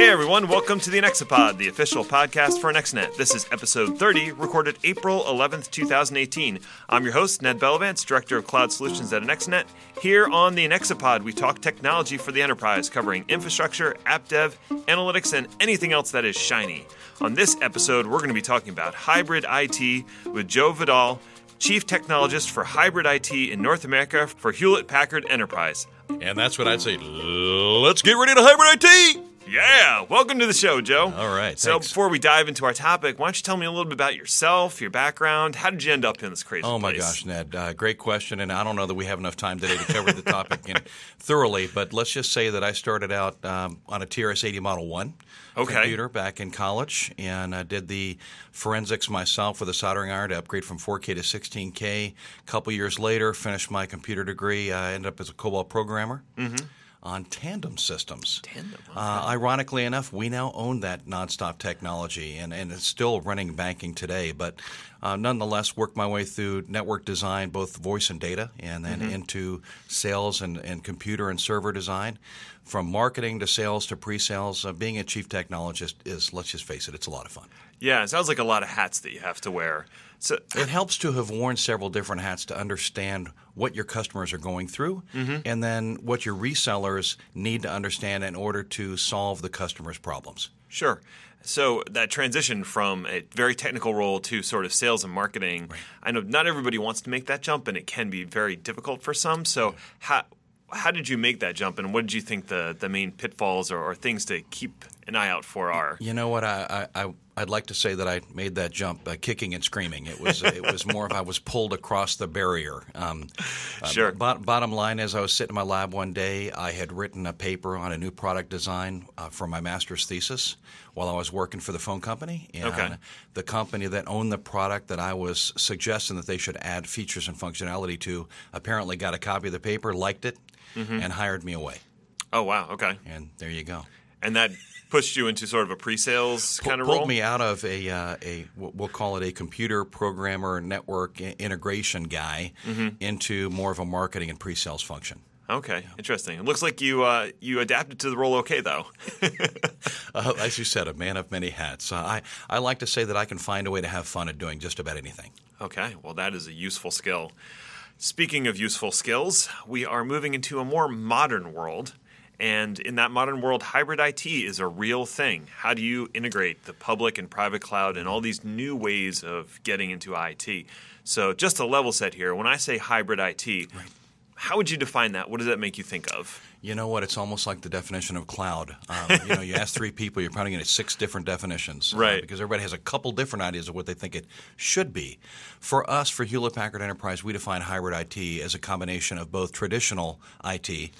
Hey everyone, welcome to the Anexapod, the official podcast for AnexNet. This is episode 30, recorded April 11th, 2018. I'm your host, Ned Bellavance, Director of Cloud Solutions at AnexNet. Here on the Anexapod, we talk technology for the enterprise, covering infrastructure, app dev, analytics, and anything else that is shiny. On this episode, we're going to be talking about hybrid IT with Joe Vidal, Chief Technologist for Hybrid IT in North America for Hewlett Packard Enterprise. And that's what I'd say. Let's get ready to hybrid IT! Yeah, welcome to the show, Joe. All right. So thanks. before we dive into our topic, why don't you tell me a little bit about yourself, your background? How did you end up in this crazy? Oh my place? gosh, Ned, uh, great question, and I don't know that we have enough time today to cover the topic in, thoroughly. But let's just say that I started out um, on a TRS-80 Model One okay. computer back in college, and I did the forensics myself with a soldering iron to upgrade from 4K to 16K. A couple years later, finished my computer degree. I ended up as a COBOL programmer. Mm-hmm on tandem systems. Tandem. Okay. Uh, ironically enough, we now own that nonstop technology, and, and it's still running banking today. But uh, nonetheless, worked my way through network design, both voice and data, and then mm-hmm. into sales and, and computer and server design. From marketing to sales to pre-sales, uh, being a chief technologist is, let's just face it, it's a lot of fun. Yeah, it sounds like a lot of hats that you have to wear. So it helps to have worn several different hats to understand what your customers are going through mm-hmm. and then what your resellers need to understand in order to solve the customer's problems. Sure. So that transition from a very technical role to sort of sales and marketing, right. I know not everybody wants to make that jump and it can be very difficult for some. So how how did you make that jump and what did you think the, the main pitfalls or, or things to keep an eye out for our. You know what? I, I, I would like to say that I made that jump by kicking and screaming. It was it was more of I was pulled across the barrier. Um, um sure. Uh, b- bottom line is, I was sitting in my lab one day. I had written a paper on a new product design uh, for my master's thesis while I was working for the phone company. And okay. The company that owned the product that I was suggesting that they should add features and functionality to apparently got a copy of the paper, liked it, mm-hmm. and hired me away. Oh wow! Okay. And there you go. And that pushed you into sort of a pre-sales kind of role? Pulled me out of a, uh, a we'll call it a computer programmer network integration guy mm-hmm. into more of a marketing and pre-sales function. Okay, interesting. It looks like you uh, you adapted to the role okay, though. uh, as you said, a man of many hats. Uh, I I like to say that I can find a way to have fun at doing just about anything. Okay, well that is a useful skill. Speaking of useful skills, we are moving into a more modern world. And in that modern world, hybrid IT is a real thing. How do you integrate the public and private cloud and all these new ways of getting into IT? So, just a level set here, when I say hybrid IT, right. how would you define that? What does that make you think of? You know what? It's almost like the definition of cloud. Um, you know, you ask three people, you're probably going to get six different definitions, uh, right? Uh, because everybody has a couple different ideas of what they think it should be. For us, for Hewlett Packard Enterprise, we define hybrid IT as a combination of both traditional IT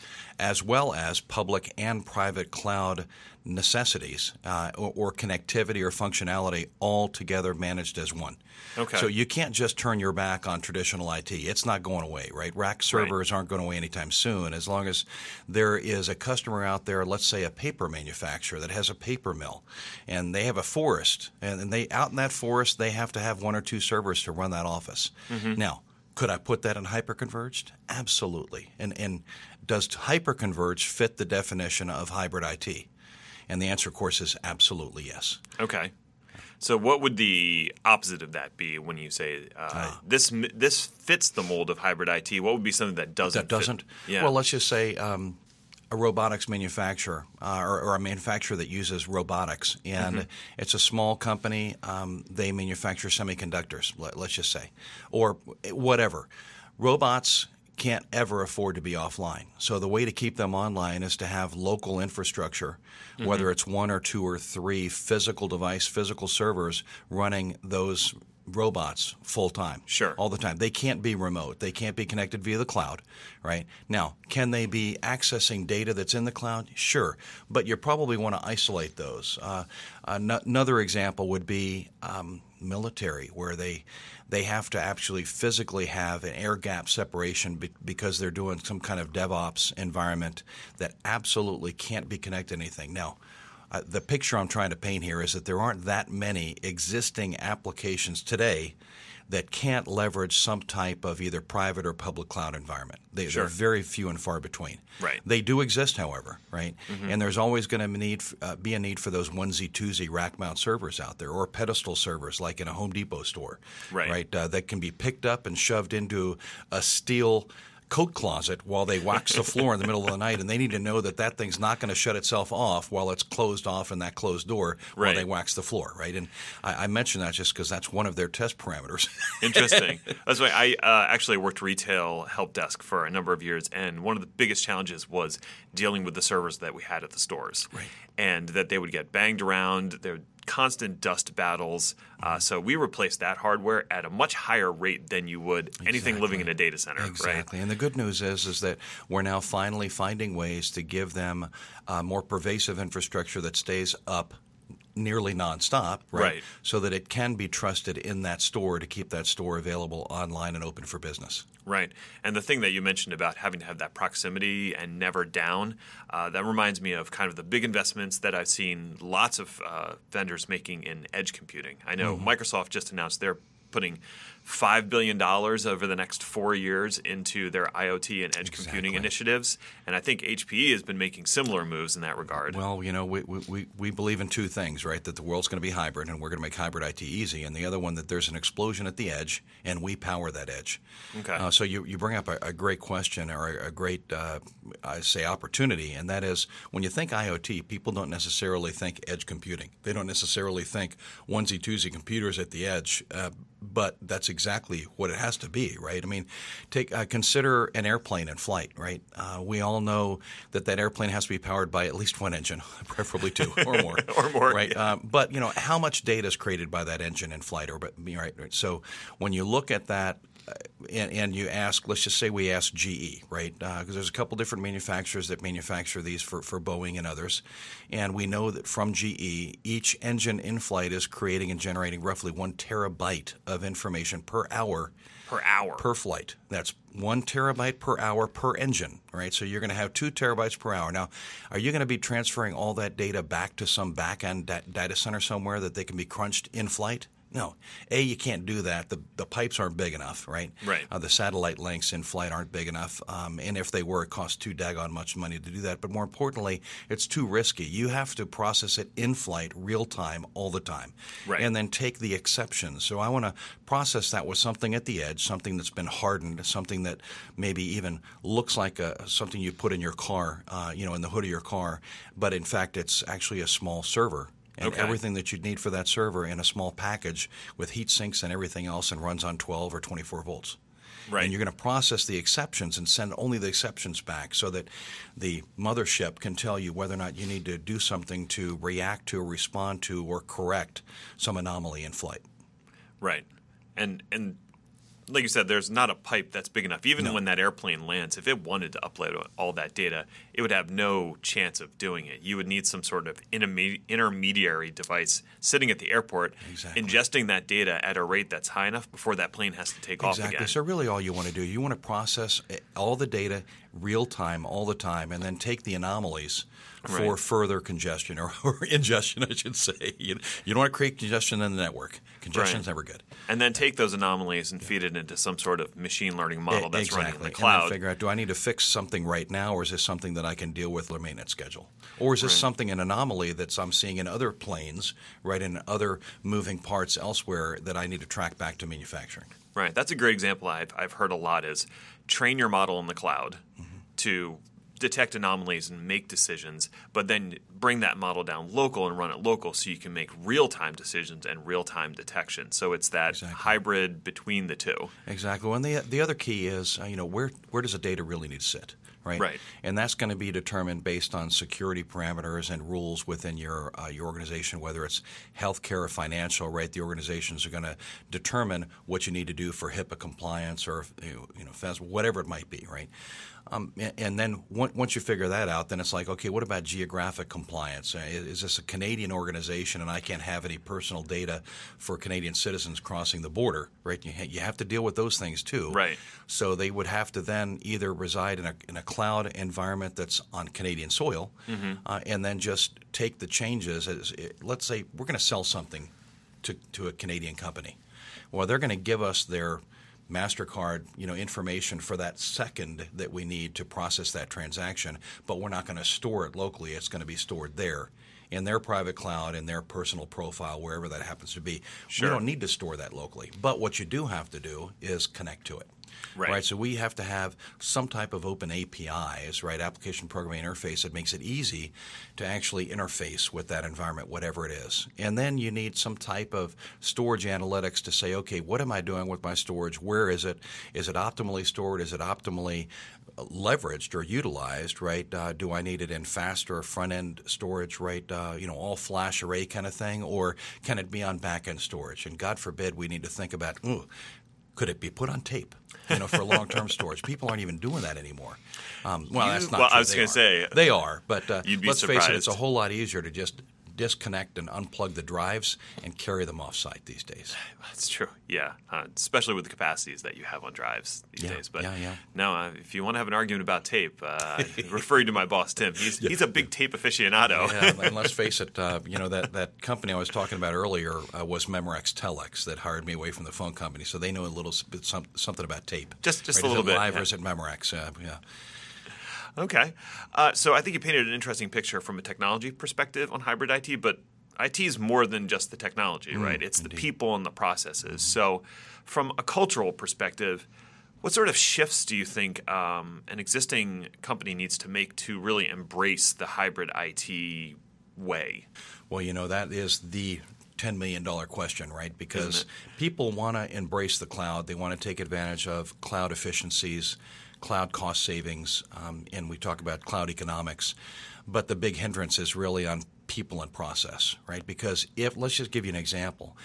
as well as public and private cloud necessities uh, or, or, connectivity or functionality all together managed as one. Okay. So you can't just turn your back on traditional IT. It's not going away, right? Rack servers right. aren't going away anytime soon. As long as there is a customer out there, let's say a paper manufacturer that has a paper mill and they have a forest and, they out in that forest they have to have one or two servers to run that office. Mm-hmm. Now, could I put that in hyperconverged? Absolutely. And and does hyperconverged fit the definition of hybrid IT? And the answer, of course, is absolutely yes. Okay. So, what would the opposite of that be when you say uh, uh, this this fits the mold of hybrid IT? What would be something that doesn't? That doesn't. Yeah. Well, let's just say um, a robotics manufacturer uh, or, or, a manufacturer that uses robotics, and mm-hmm. it's a small company. Um, they manufacture semiconductors. Let, let's just say, or eh, whatever. Robots can't ever afford to be offline. So the way to keep them online is to have local infrastructure, mm-hmm. whether it's one or two or three physical device, physical servers running those robots full time. Sure. All the time. They can't be remote. They can't be connected via the cloud, right? Now, can they be accessing data that's in the cloud? Sure. But you probably want to isolate those. Uh, another example would be um, military, where they they have to actually physically have an air gap separation be- because they're doing some kind of DevOps environment that absolutely can't be connected to anything. Now, uh, the picture I'm trying to paint here is that there aren't that many existing applications today that can't leverage some type of either private or public cloud environment. They, are very few and far between. Right. They do exist, however, right? Mm-hmm. And there's always going to need uh, be a need for those onesie twosie rack mount servers out there, or pedestal servers like in a Home Depot store, right? right uh, that can be picked up and shoved into a steel coat closet while they wax the floor in the middle of the night, and they need to know that that thing's not going to shut itself off while it's closed off in that closed door right. while they wax the floor, right? And I, I mention that just because that's one of their test parameters. Interesting. That's why I uh, actually worked retail help desk for a number of years, and one of the biggest challenges was dealing with the servers that we had at the stores. Right and that they would get banged around. There were constant dust battles. Uh, so we replaced that hardware at a much higher rate than you would exactly. anything living in a data center. Exactly. Right? And the good news is, is that we're now finally finding ways to give them uh, more pervasive infrastructure that stays up nearly nonstop, right? right? So that it can be trusted in that store to keep that store available online and open for business. Right. And the thing that you mentioned about having to have that proximity and never down, uh, that reminds me of kind of the big investments that I've seen lots of uh, vendors making in edge computing. I know mm-hmm. Microsoft just announced their putting $5 billion over the next four years into their IoT and edge exactly. computing initiatives. And I think HPE has been making similar moves in that regard. Well, you know, we, we, we believe in two things, right? That the world's going to be hybrid and we're going to make hybrid IT easy. And the other one, that there's an explosion at the edge and we power that edge. Okay. Uh, so you, you bring up a, a great question or a, a great, uh, I say, opportunity. And that is when you think IoT, people don't necessarily think edge computing, they don't necessarily think onesie, twosie computers at the edge. Uh, but that's exactly what it has to be, right? I mean, take uh, consider an airplane in flight, right? Uh, we all know that that airplane has to be powered by at least one engine, preferably two or more, or more, right? Yeah. Um, but you know, how much data is created by that engine in flight, or right, right? So when you look at that and, and, you ask, let's just say we ask GE, right? Because uh, there's a couple different manufacturers that manufacture these for, for Boeing and others. And we know that from GE, each engine in flight is creating and generating roughly one terabyte of information per hour. Per hour. Per flight. That's one terabyte per hour per engine, right? So you're going to have two terabytes per hour. Now, are you going to be transferring all that data back to some back end da- data center somewhere that they can be crunched in flight? No, a you can't do that. The the pipes aren't big enough, right? Right. Uh, the satellite links in flight aren't big enough, um, and if they were, it costs too daggone much money to do that. But more importantly, it's too risky. You have to process it in flight, real time, all the time, right. and then take the exceptions. So I want to process that with something at the edge, something that's been hardened, something that maybe even looks like a something you put in your car, uh, you know, in the hood of your car, but in fact it's actually a small server and okay. everything that you'd need for that server in a small package with heat sinks and everything else and runs on 12 or 24 volts. Right. And you're going to process the exceptions and send only the exceptions back so that the mothership can tell you whether or not you need to do something to react to, respond to, or correct some anomaly in flight. Right. And and like you said, there's not a pipe that's big enough. Even no. when that airplane lands, if it wanted to upload all that data, it would have no chance of doing it. You would need some sort of intermediary device sitting at the airport, exactly. ingesting that data at a rate that's high enough before that plane has to take exactly. off again. Exactly. So really, all you want to do, you want to process eh, all the data real time, all the time, and then take the anomalies for further congestion or, or, ingestion, I should say. You, you, don't want to create congestion in the network. Congestion is right. never good. And then take those anomalies and yeah. feed it into some sort of machine learning model it, that's exactly. running in the cloud. And figure out: Do I need to fix something right now, or is this something that I can deal with with maintenance schedule, or is this right. something an anomaly that I'm seeing in other planes, right, in other moving parts elsewhere that I need to track back to manufacturing? Right. That's a great example. I've I've heard a lot is train your model in the cloud. Mm-hmm to detect anomalies and make decisions, but then bring that model down local and run it local so you can make real time decisions and real time detection. So it's that exactly. hybrid between the two. Exactly. And the, the other key is, uh, you know, where, where does the data really need to sit? right? Right. And that's going to be determined based on security parameters and rules within your uh, your organization, whether it's healthcare or financial, right? The organizations are going to determine what you need to do for HIPAA compliance or you know whatever it might be, right? Um, and then once you figure that out, then it's like, okay, what about geographic compliance? Uh, is this a Canadian organization and I can't have any personal data for Canadian citizens crossing the border, right? You, have to deal with those things too. Right. So they would have to then either reside in a, in a cloud environment that's on Canadian soil mm-hmm. uh, and then just take the changes. As, eh, let's say we're going to sell something to, to a Canadian company. Well, they're going to give us their – MasterCard, you know, information for that second that we need to process that transaction, but we're not going to store it locally. It's going to be stored there in their private cloud, in their personal profile, wherever that happens to be. Sure. We don't need to store that locally. But what you do have to do is connect to it. Right. right. So we have to have some type of open APIs, right? Application programming interface that makes it easy to actually interface with that environment, whatever it is. And then you need some type of storage analytics to say, okay, what am I doing with my storage? Where is it? Is it optimally stored? Is it optimally uh, leveraged or utilized, right? Uh, do I need it in faster front end storage, right? Uh, you know, all flash array kind of thing, or can it be on back end storage? And God forbid we need to think about, ooh, could it be put on tape? you know, for long term storage. People aren't even doing that anymore. Um, well, you, that's not. Well, true. I was going to say they are, but uh, let's surprised. face it, it's a whole lot easier to just disconnect and unplug the drives and carry them off-site these days. That's true. Yeah, uh, especially with the capacities that you have on drives these yeah, days. But yeah, yeah. no, uh, if you want to have an argument about tape, uh, referring to my boss Tim, he's, he's a big tape aficionado. yeah, and let's face it, uh, you know that that company I was talking about earlier uh, was Memorex Telex that hired me away from the phone company, so they know a little bit some, something about tape. Just just right? a little bit. Live yeah. is at Memorex. yeah. Okay. Uh, so I think you painted an interesting picture from a technology perspective on hybrid IT, but IT is more than just the technology, mm, right? It's indeed. the people and the processes. So, from a cultural perspective, what sort of shifts do you think um, an existing company needs to make to really embrace the hybrid IT way? Well, you know, that is the $10 million question, right? Because people want to embrace the cloud, they want to take advantage of cloud efficiencies cloud cost savings, um, and we talk about cloud economics. But the big hindrance is really on people and process, right? Because if, let's just give you an example.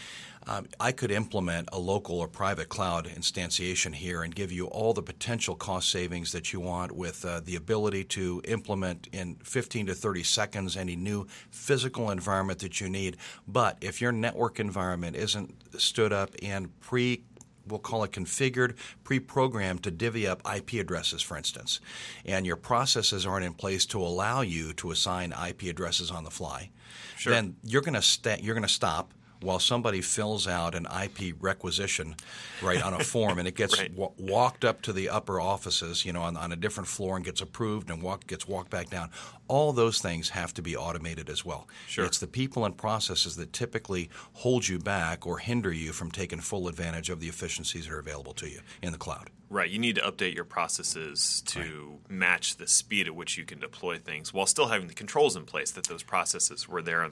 Um, I could implement a local or private cloud instantiation here and give you all the potential cost savings that you want with uh, the ability to implement in 15 to 30 seconds any new physical environment that you need. But if your network environment isn't stood up and pre we'll call it configured, pre-programmed to divvy up IP addresses, for instance, and your processes aren't in place to allow you to assign IP addresses on the fly, sure. then you're going to you're going to stop while somebody fills out an IP requisition, right, on a form, and it gets right. w- walked up to the upper offices, you know, on, on a different floor and gets approved and walk, gets walked back down. All those things have to be automated as well. Sure. It's the people and processes that typically hold you back or hinder you from taking full advantage of the efficiencies that are available to you in the cloud. Right. You need to update your processes to right. match the speed at which you can deploy things while still having the controls in place that those processes were there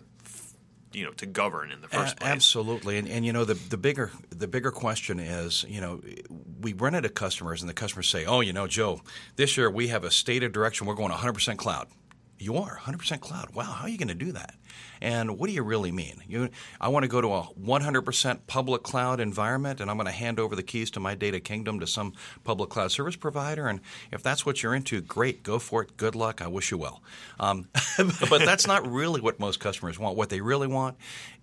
you know to govern in the first place. Absolutely, and and you know the the bigger the bigger question is you know we run into customers and the customers say, oh you know Joe, this year we have a stated direction we're going 100% cloud. You are 100% cloud. Wow, how are you going to do that? And what do you really mean? You, I want to go to a 100% public cloud environment and I'm going to hand over the keys to my data kingdom to some public cloud service provider. And if that's what you're into, great, go for it. Good luck. I wish you well. Um, but that's not really what most customers want. What they really want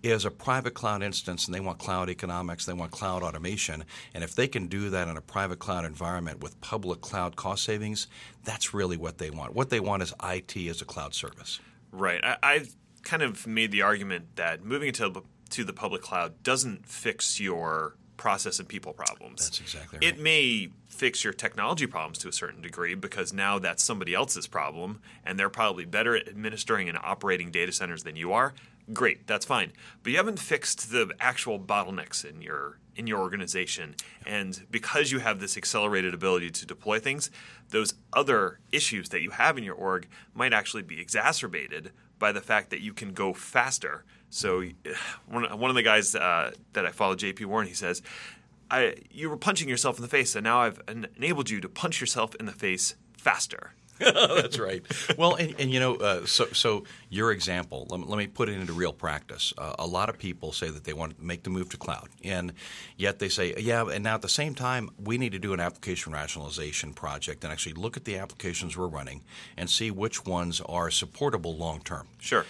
is a private cloud instance and they want cloud economics, they want cloud automation. And if they can do that in a private cloud environment with public cloud cost savings, that's really what they want. What they want is IT as a cloud service. Right. I, I kind of made the argument that moving into to, to the public cloud doesn't fix your process and people problems. That's exactly right. It may fix your technology problems to a certain degree because now that's somebody else's problem and they're probably better at administering and operating data centers than you are. Great, that's fine. But you haven't fixed the actual bottlenecks in your in your organization. And because you have this accelerated ability to deploy things, those other issues that you have in your org might actually be exacerbated by the fact that you can go faster. So one, one of the guys uh, that I follow, J.P. Warren, he says, "You were punching yourself in the face, and now I've enabled you to punch yourself in the face faster." That's right. Well, and, and you know, uh, so, so your example, let me, let me, put it into real practice. Uh, a lot of people say that they want to make the move to cloud, and yet they say, yeah, and now at the same time, we need to do an application rationalization project and actually look at the applications we're running and see which ones are supportable long term. Sure.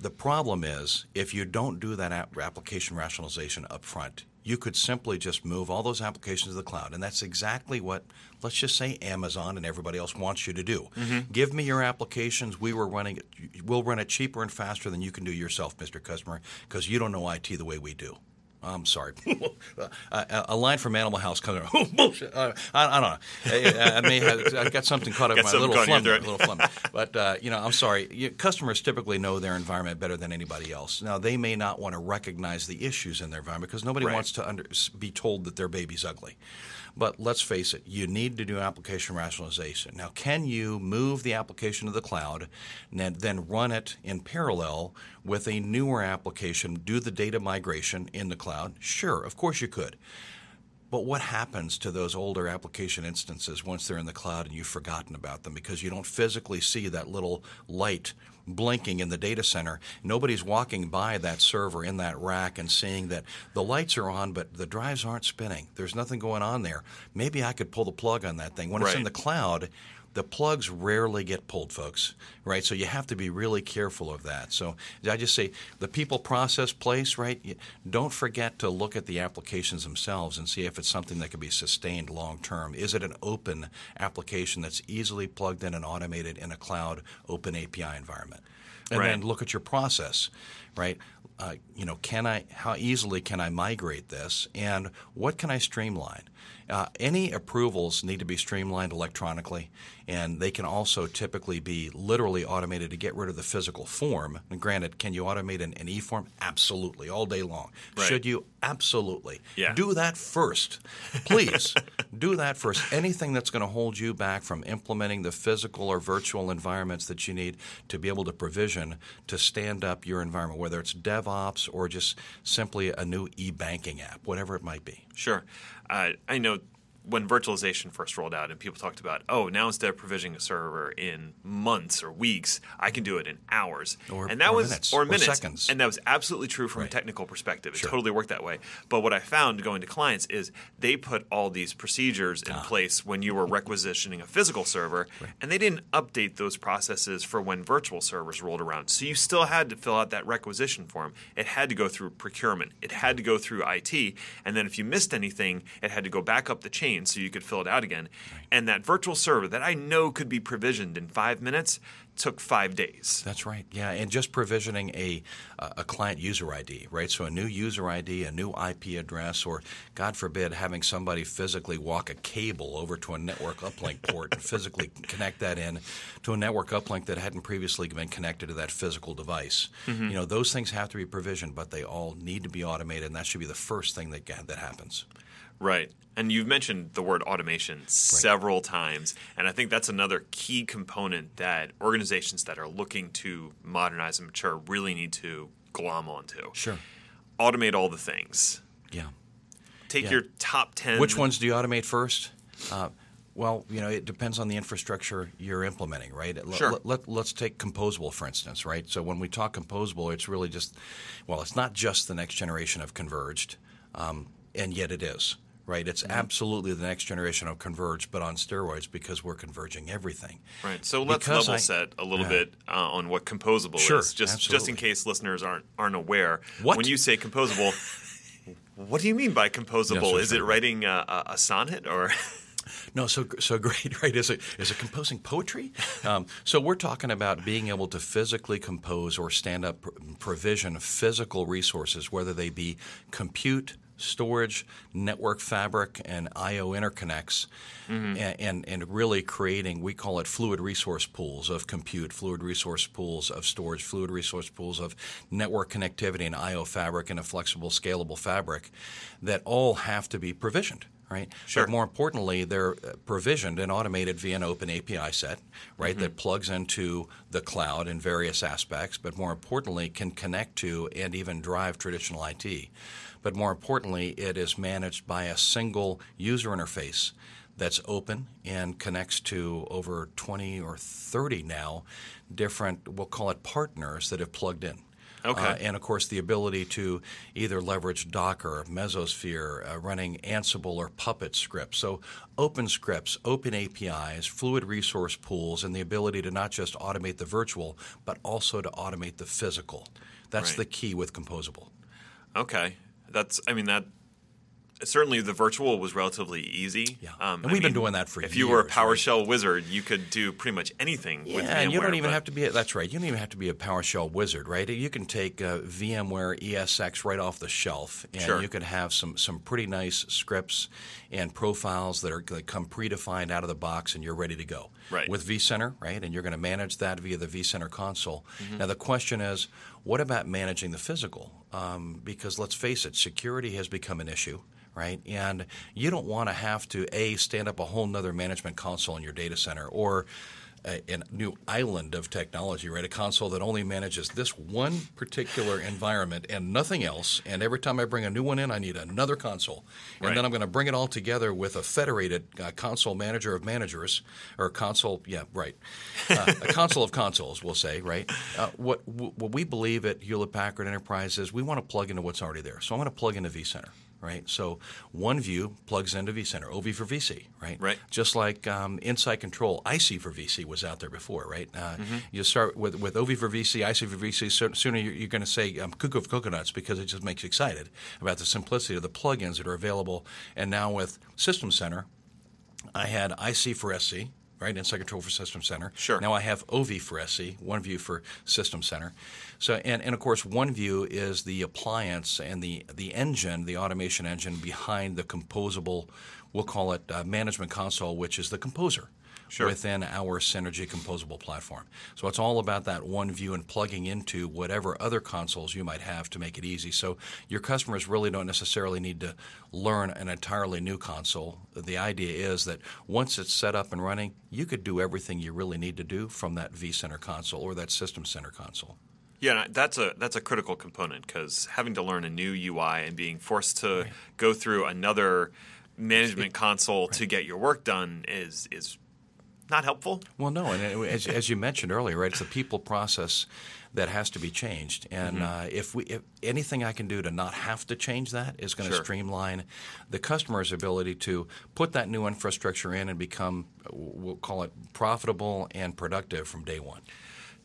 The problem is if you don't do that application rationalization up front, you could simply just move all those applications to the cloud. And that's exactly what, let's just say, Amazon and everybody else wants you to do. Mm-hmm. Give me your applications. We were running it, we'll run it cheaper and faster than you can do yourself, Mr. Customer, because you don't know IT the way we do. I'm sorry. a, a, line from Animal House comes. Oh, bullshit! Uh, I, I, don't know. I, I, may have. I got something caught up in my little flum, little flum. But uh, you know, I'm sorry. You, customers typically know their environment better than anybody else. Now, they may not want to recognize the issues in their environment because nobody right. wants to under, be told that their baby's ugly. But let's face it, you need to do application rationalization. Now, can you move the application to the cloud and then run it in parallel with a newer application, do the data migration in the cloud? Sure, of course you could. But what happens to those older application instances once they're in the cloud and you've forgotten about them because you don't physically see that little light blinking in the data center? Nobody's walking by that server in that rack and seeing that the lights are on, but the drives aren't spinning. There's nothing going on there. Maybe I could pull the plug on that thing. When right. it's in the cloud, the plugs rarely get pulled, folks, right? So you have to be really careful of that. So I just say the people, process, place, right? Don't forget to look at the applications themselves and see if it's something that can be sustained long term. Is it an open application that's easily plugged in and automated in a cloud open API environment? And right. then look at your process, right? Uh, you know, can I? How easily can I migrate this? And what can I streamline? Uh, any approvals need to be streamlined electronically and they can also typically be literally automated to get rid of the physical form. And granted, can you automate an, an e form? Absolutely, all day long. Right. Should you? Absolutely. Yeah. Do that first. Please do that first. Anything that's going to hold you back from implementing the physical or virtual environments that you need to be able to provision to stand up your environment, whether it's DevOps or just simply a new e banking app, whatever it might be. Sure. Uh, I know when virtualization first rolled out and people talked about, oh, now instead of provisioning a server in months or weeks, I can do it in hours. Or, and that or was minutes, or minutes. Or seconds. And that was absolutely true from right. a technical perspective. It sure. totally worked that way. But what I found going to clients is they put all these procedures in ah. place when you were requisitioning a physical server right. and they didn't update those processes for when virtual servers rolled around. So you still had to fill out that requisition form. It had to go through procurement. It had to go through IT. And then if you missed anything, it had to go back up the chain machine so you could fill it out again. And that virtual server that I know could be provisioned in five minutes took five days. That's right. Yeah, and just provisioning a a client user ID, right? So a new user ID, a new IP address, or God forbid, having somebody physically walk a cable over to a network uplink port and physically connect that in to a network uplink that hadn't previously been connected to that physical device. Mm-hmm. You know, those things have to be provisioned, but they all need to be automated, and that should be the first thing that that happens. Right. And you've mentioned the word automation several right. times. And I think that's another key component that organizations that are looking to modernize and mature really need to glom onto. Sure. Automate all the things. Yeah. Take yeah. your top 10. Which ones do you automate first? Uh, well, you know, it depends on the infrastructure you're implementing, right? Sure. Let, us take composable, for instance, right? So when we talk composable, it's really just, well, it's not just the next generation of converged, um, and yet it is right? It's mm-hmm. absolutely the next generation of Converge, but on steroids because we're converging everything. Right. So let's because level I, set a little yeah. bit uh, on what composable sure, is, just absolutely. just in case listeners aren't aren't aware. What? When you say composable, what do you mean by composable? is it writing a, a sonnet or? No, so so great, right? Is it is it composing poetry? Um, so we're talking about being able to physically compose or stand up provision of physical resources, whether they be compute, storage, network fabric, and I/O interconnects, mm-hmm. and, and, and really creating we call it fluid resource pools of compute, fluid resource pools of storage, fluid resource pools of network connectivity and I/O fabric and a flexible, scalable fabric that all have to be provisioned right? Sure. But more importantly, they're uh, provisioned and automated via an open API set, right, mm-hmm. that plugs into the cloud in various aspects, but more importantly, can connect to and even drive traditional IT but more importantly, it is managed by a single user interface that's open and connects to over 20 or 30 now different, we'll call it partners that have plugged in. Okay. Uh, and of course, the ability to either leverage Docker, Mesosphere, uh, running Ansible or Puppet scripts. So, open scripts, open APIs, fluid resource pools, and the ability to not just automate the virtual, but also to automate the physical. That's right. the key with Composable. Okay that's I mean that certainly the virtual was relatively easy. Yeah, um, and we've I mean, been doing that for. If years, you were a PowerShell right? wizard, you could do pretty much anything. Yeah, with VMware, and you don't even have to be. A, that's right. You don't even have to be a PowerShell wizard, right? You can take uh, VMware ESX right off the shelf, and sure. you could have some some pretty nice scripts and profiles that are that come predefined out of the box, and you're ready to go. Right. With vCenter, right, and you're going to manage that via the vCenter console. Mm-hmm. Now the question is, what about managing the physical? Um, because let's face it, security has become an issue right? And you don't want to have to a stand up a whole nother management console in your data center, or a, a, new island of technology, right? A console that only manages this one particular environment and nothing else. And every time I bring a new one in, I need another console. And right. then I'm going to bring it all together with a federated uh, console manager of managers, or console, yeah, right. Uh, a console of consoles, we'll say, right? Uh, what, what we believe at Hewlett Packard Enterprise is we want to plug into what's already there. So I'm going to plug into vCenter right? So one view plugs into vCenter, OV for VC, right? Right. Just like um, Insight Control, IC for VC was out there before, right? Uh, mm-hmm. You start with, with OV for VC, IC for VC. So, sooner you're, you're going to say um, cuckoo for coconuts because it just makes you excited about the simplicity of the plugins that are available. And now with System Center, I had IC for SC, right? And control for System Center. Sure. Now I have OV for SE, OneView for System Center. So and, and of course OneView is the appliance and the the engine, the automation engine behind the composable, we'll call it uh, management console, which is the composer sure. within our Synergy composable platform. So it's all about that one view and plugging into whatever other consoles you might have to make it easy. So your customers really don't necessarily need to learn an entirely new console. The idea is that once it's set up and running, you could do everything you really need to do from that vCenter console or that System Center console. Yeah, that's a that's a critical component because having to learn a new UI and being forced to right. go through another management it, console right. to get your work done is is not helpful. Well, no, and as, as you mentioned earlier, right, it's a people process that has to be changed. And mm-hmm. uh, if we, if anything I can do to not have to change that is going to sure. streamline the customer's ability to put that new infrastructure in and become, we'll call it profitable and productive from day one.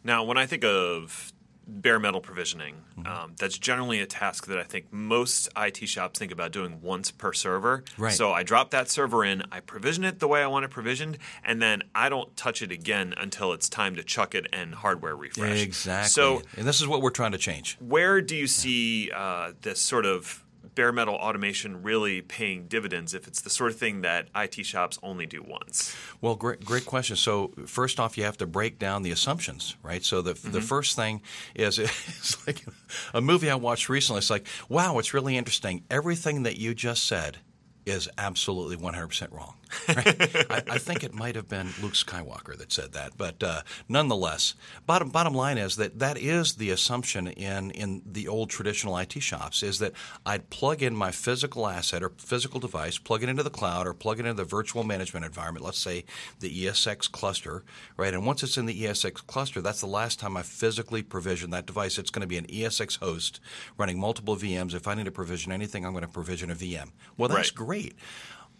Now, when I think of bare metal provisioning. Mm-hmm. Um, that's generally a task that I think most IT shops think about doing once per server. Right. So I drop that server in, I provision it the way I want it provisioned, and then I don't touch it again until it's time to chuck it and hardware refresh. Exactly. So, and this is what we're trying to change. Where do you see uh, this sort of bare metal automation really paying dividends if it's the sort of thing that IT shops only do once? Well, great, great question. So first off, you have to break down the assumptions, right? So the, mm-hmm. the first thing is it's like a movie I watched recently. It's like, wow, it's really interesting. Everything that you just said is absolutely 100% wrong right? I, I, think it might have been Luke Skywalker that said that, but uh, nonetheless, bottom bottom line is that that is the assumption in in the old traditional IT shops is that I'd plug in my physical asset or physical device, plug it into the cloud or plug it into the virtual management environment. Let's say the ESX cluster, right? And once it's in the ESX cluster, that's the last time I physically provision that device. It's going to be an ESX host running multiple VMs. If I need to provision anything, I'm going to provision a VM. Well, that's right. great.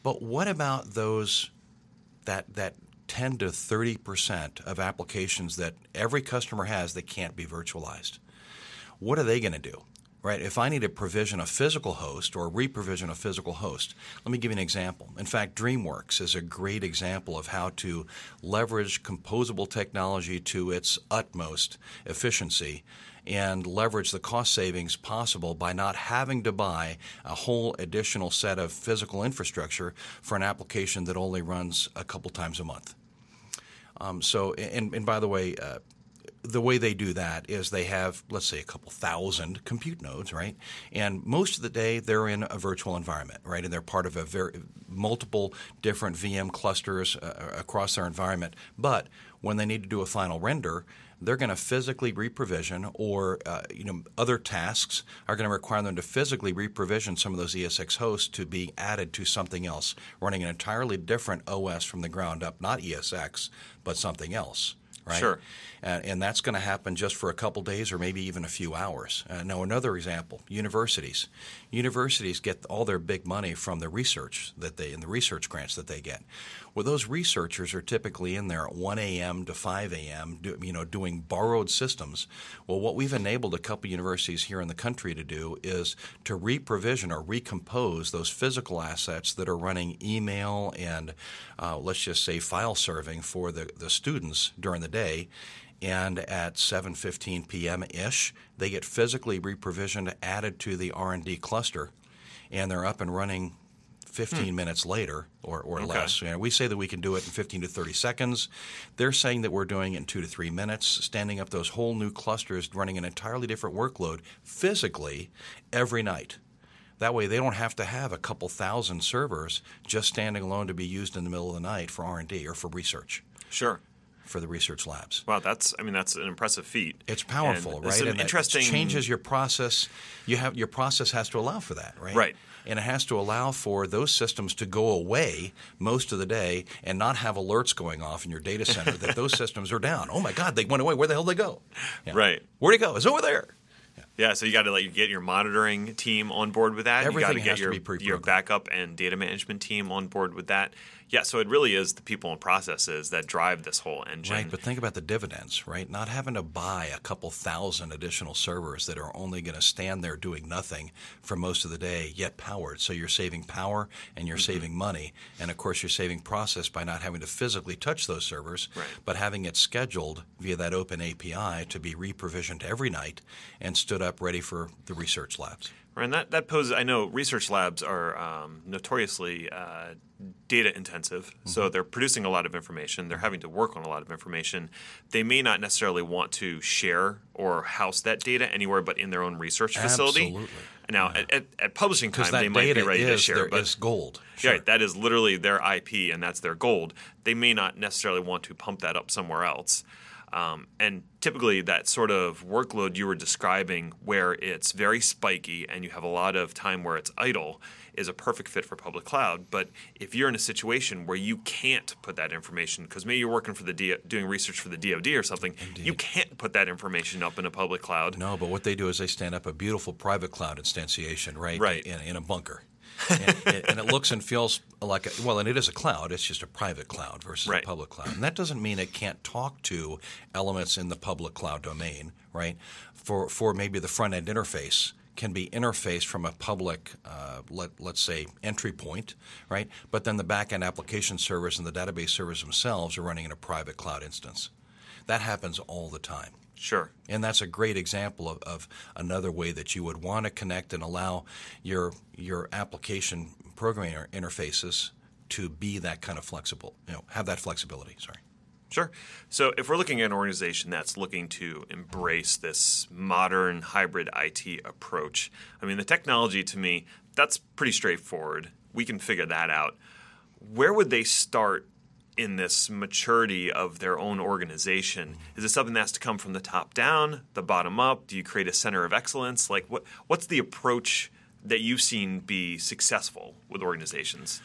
But what about those that that 10 to 30 percent of applications that every customer has that can't be virtualized? What are they going to do? Right? If I need to provision a physical host or re-provision a physical host, let me give you an example. In fact, DreamWorks is a great example of how to leverage composable technology to its utmost efficiency and leverage the cost savings possible by not having to buy a whole additional set of physical infrastructure for an application that only runs a couple times a month. Um, so, and, and, by the way, uh, the way they do that is they have, let's say, a couple thousand compute nodes, right? And most of the day they're in a virtual environment, right? And they're part of a very multiple different VM clusters uh, uh, across their environment. But when they need to do a final render, they're going to physically reprovision, or uh, you know, other tasks are going to require them to physically reprovision some of those ESX hosts to be added to something else, running an entirely different OS from the ground up, not ESX, but something else right? Sure. and that's going to happen just for a couple days or maybe even a few hours. Uh, now, another example: universities. Universities get all their big money from the research that they and the research grants that they get. Well, those researchers are typically in there at 1 a.m. to 5 a.m. Do, you know, doing borrowed systems. Well, what we've enabled a couple universities here in the country to do is to reprovision or recompose those physical assets that are running email and uh, let's just say file serving for the, the students during the day and at 7:15 p.m. ish they get physically reprovisioned added to the R&D cluster and they're up and running 15 hmm. minutes later or, or okay. less. You know, we say that we can do it in 15 to 30 seconds. They're saying that we're doing it in two to three minutes, standing up those whole new clusters, running an entirely different workload physically every night. That way, they don't have to have a couple thousand servers just standing alone to be used in the middle of the night for R and D or for research. Sure for the research labs. Wow, that's I mean that's an impressive feat. It's powerful, and right? It's an and interesting it changes your process. You have your process has to allow for that, right? Right. And it has to allow for those systems to go away most of the day and not have alerts going off in your data center that those systems are down. Oh my God, they went away. Where the hell did they go? Yeah. Right. Where'd it go? It's over there. Yeah. Yeah, so you got to like get your monitoring team on board with that. Everything you got to get your your backup and data management team on board with that. Yeah, so it really is the people and processes that drive this whole engine. Right, but think about the dividends, right? Not having to buy a couple thousand additional servers that are only going to stand there doing nothing for most of the day, yet powered. So you're saving power and you're mm-hmm. saving money, and of course you're saving process by not having to physically touch those servers, right. but having it scheduled via that open API to be reprovisioned every night and stood up ready for the research labs. Right, and that, that poses, I know research labs are um, notoriously uh, data intensive, mm-hmm. so they're producing a lot of information, they're having to work on a lot of information. They may not necessarily want to share or house that data anywhere but in their own research facility. Absolutely. Now, yeah. at, at, at, publishing time, they might be ready is, to share. But it's gold. Sure. Right, that is literally their IP, and that's their gold. They may not necessarily want to pump that up somewhere else. Um, and typically, that sort of workload you were describing, where it's very spiky and you have a lot of time where it's idle, is a perfect fit for public cloud. But if you're in a situation where you can't put that information, because maybe you're working for the D- doing research for the DoD or something, Indeed. you can't put that information up in a public cloud. No, but what they do is they stand up a beautiful private cloud instantiation, right? Right. In, in a bunker and, and, it looks and feels like a, well, and it is a cloud. It's just a private cloud versus right. a public cloud, and that doesn't mean it can't talk to elements in the public cloud domain, right? For for maybe the front end interface can be interfaced from a public, uh, let, let's say, entry point, right? But then the backend application servers and the database servers themselves are running in a private cloud instance. That happens all the time. Sure. And that's a great example of, of another way that you would want to connect and allow your your application programming interfaces to be that kind of flexible, you know, have that flexibility. Sorry. Sure. So if we're looking at an organization that's looking to embrace this modern hybrid IT approach, I mean, the technology to me, that's pretty straightforward. We can figure that out. Where would they start in this maturity of their own organization? Is it something that has to come from the top down, the bottom up? Do you create a center of excellence? Like what what's the approach that you've seen be successful with organizations?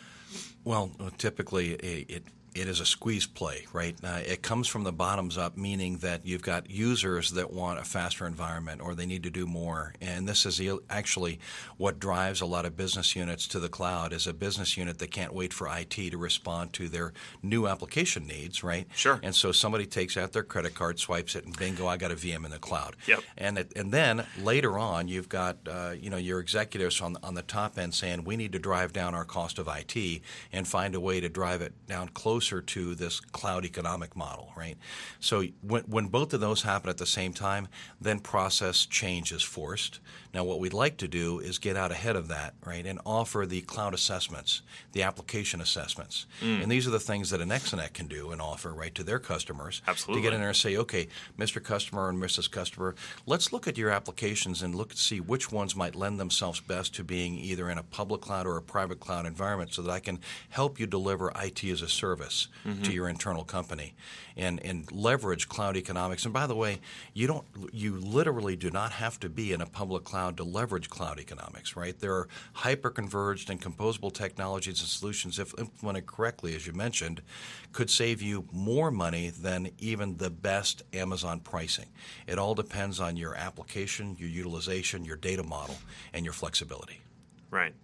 Well, typically it, it it is a squeeze play, right? Uh, it comes from the bottoms up, meaning that you've got users that want a faster environment or they need to do more. And this is actually what drives a lot of business units to the cloud is a business unit that can't wait for IT to respond to their new application needs, right? Sure. And so somebody takes out their credit card, swipes it, and bingo, I got a VM in the cloud. Yep. And it, and then later on, you've got uh, you know your executives on on the top end saying we need to drive down our cost of IT and find a way to drive it down close closer to this cloud economic model, right? So when, when both of those happen at the same time, then process change is forced. Now, what we'd like to do is get out ahead of that, right, and offer the cloud assessments, the application assessments. Mm. And these are the things that an Exanet can do and offer, right, to their customers. Absolutely. To get in there and say, okay, Mr. Customer and Mrs. Customer, let's look at your applications and look see which ones might lend themselves best to being either in a public cloud or a private cloud environment so that I can help you deliver IT as a service service mm-hmm. to your internal company and, and leverage cloud economics. And by the way, you don't you literally do not have to be in a public cloud to leverage cloud economics, right? There are hyper-converged and composable technologies and solutions, if implemented correctly, as you mentioned, could save you more money than even the best Amazon pricing. It all depends on your application, your utilization, your data model, and your flexibility. Right.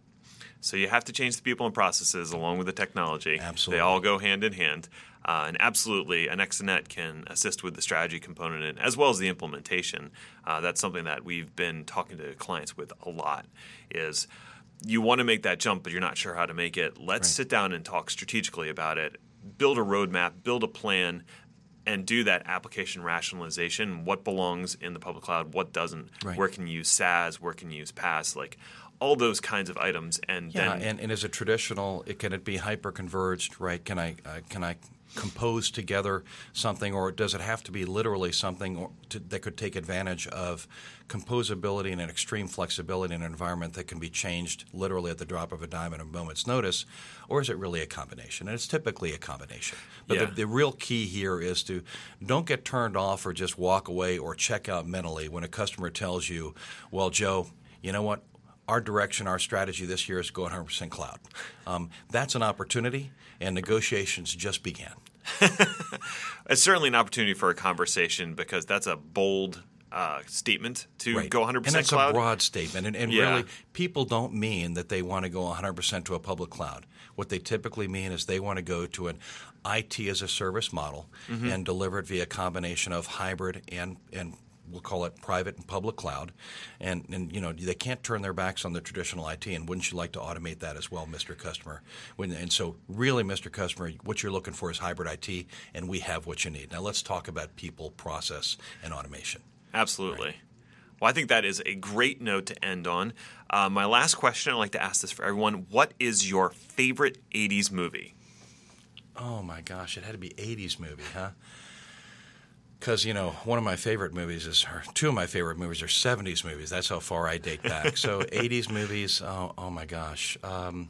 So you have to change the people and processes along with the technology. Absolutely. They all go hand in hand. Uh, and absolutely, an Exonet can assist with the strategy component as well as the implementation. Uh, that's something that we've been talking to clients with a lot is you want to make that jump, but you're not sure how to make it. Let's right. sit down and talk strategically about it, build a roadmap, build a plan, and do that application rationalization. What belongs in the public cloud? What doesn't? Right. Where can you use SaaS? Where can you use PaaS? Like all those kinds of items, and yeah, then, and, and is it traditional? It, can it be hyper converged? Right? Can I uh, can I compose together something, or does it have to be literally something to, that could take advantage of composability and an extreme flexibility in an environment that can be changed literally at the drop of a dime at a moment's notice, or is it really a combination? And it's typically a combination. But yeah. the, the, real key here is to don't get turned off or just walk away or check out mentally when a customer tells you, "Well, Joe." You know what? our direction, our strategy this year is go 100% cloud. Um, that's an opportunity, and negotiations just began. it's certainly an opportunity for a conversation because that's a bold uh, statement to right. go 100% and it's cloud. a broad statement. And, and yeah. really, people don't mean that they want to go 100% to a public cloud. What they typically mean is they want to go to an IT as a service model mm-hmm. and deliver it via a combination of hybrid and, and we'll call it private and public cloud, and and you know they can't turn their backs on the traditional IT. And wouldn't you like to automate that as well, Mr. Customer? When, and so really, Mr. Customer, what you're looking for is hybrid IT, and we have what you need. Now let's talk about people, process, and automation. Absolutely. Right. Well, I think that is a great note to end on. Uh, my last question, I'd like to ask this for everyone: What is your favorite '80s movie? Oh my gosh, it had to be '80s movie, huh? because you know one of my favorite movies is two of my favorite movies are 70s movies that's how far i date back so 80s movies oh, oh my gosh um,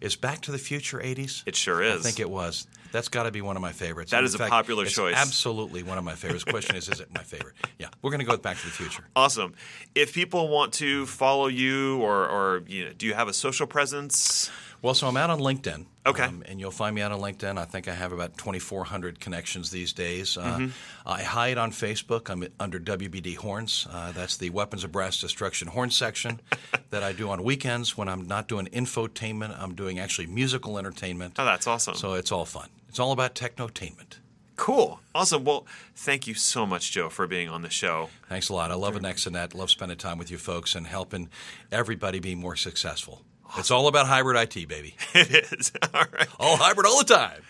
is back to the future 80s it sure is i think it was that's got to be one of my favorites That is a popular choice absolutely one of my favorites question is is it my favorite yeah we're going to go with back to the future awesome if people want to follow you or, or you know, do you have a social presence well, so I'm out on LinkedIn. Okay. Um, and you'll find me out on LinkedIn. I think I have about 2,400 connections these days. Uh, mm-hmm. I hide on Facebook. I'm under WBD Horns. Uh, that's the Weapons of Brass Destruction Horn section that I do on weekends when I'm not doing infotainment. I'm doing actually musical entertainment. Oh, that's awesome. So it's all fun. It's all about technotainment. Cool. Awesome. Well, thank you so much, Joe, for being on the show. Thanks a lot. I love sure. Annexonet. Love spending time with you folks and helping everybody be more successful. Awesome. It's all about hybrid IT, baby. it is. All right. All hybrid all the time.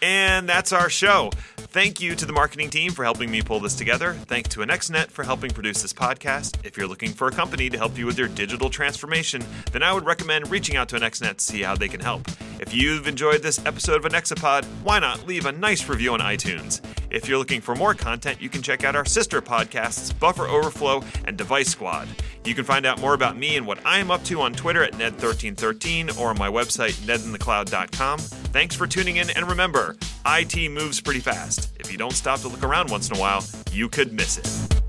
And that's our show. Thank you to the marketing team for helping me pull this together. Thank to AnexNet for helping produce this podcast. If you're looking for a company to help you with your digital transformation, then I would recommend reaching out to AnexNet to see how they can help. If you've enjoyed this episode of Anexapod, why not leave a nice review on iTunes? If you're looking for more content, you can check out our sister podcasts, Buffer Overflow and Device Squad. You can find out more about me and what I am up to on Twitter at Ned1313 or on my website, nedinthecloud.com. Thanks for tuning in, and remember, IT moves pretty fast. If you don't stop to look around once in a while, you could miss it.